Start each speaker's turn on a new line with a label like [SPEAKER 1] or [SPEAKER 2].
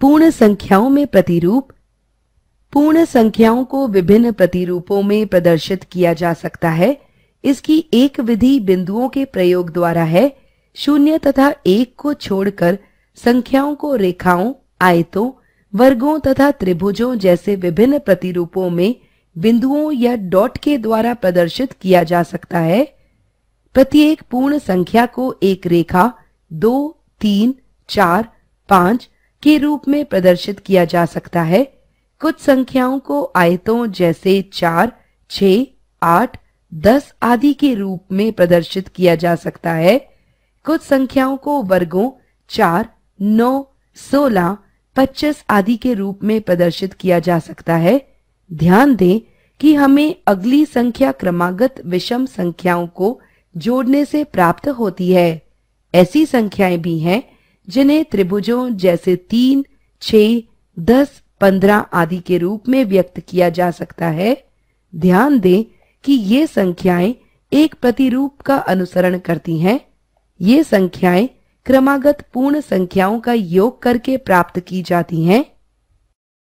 [SPEAKER 1] पूर्ण संख्याओं में प्रतिरूप पूर्ण संख्याओं को विभिन्न प्रतिरूपों में प्रदर्शित किया जा सकता है इसकी एक विधि बिंदुओं के प्रयोग द्वारा है शून्य तथा एक को छोड़कर संख्याओं को रेखाओं आयतों वर्गों तथा त्रिभुजों जैसे विभिन्न प्रतिरूपों में बिंदुओं या डॉट के द्वारा प्रदर्शित किया जा सकता है प्रत्येक पूर्ण संख्या को एक रेखा दो तीन चार पांच के रूप में प्रदर्शित किया जा सकता है कुछ संख्याओं को आयतों जैसे चार छ आठ दस आदि के रूप में प्रदर्शित किया जा सकता है कुछ संख्याओं को वर्गों चार नौ सोलह पच्चीस आदि के रूप में प्रदर्शित किया जा सकता है ध्यान दें कि हमें अगली संख्या क्रमागत विषम संख्याओं को जोड़ने से प्राप्त होती है ऐसी संख्याएं भी हैं जिन्हें त्रिभुजों जैसे तीन छ दस पंद्रह आदि के रूप में व्यक्त किया जा सकता है ध्यान दें कि ये संख्याएं एक प्रतिरूप का अनुसरण करती हैं। ये संख्याएं क्रमागत पूर्ण संख्याओं का योग करके प्राप्त की जाती हैं।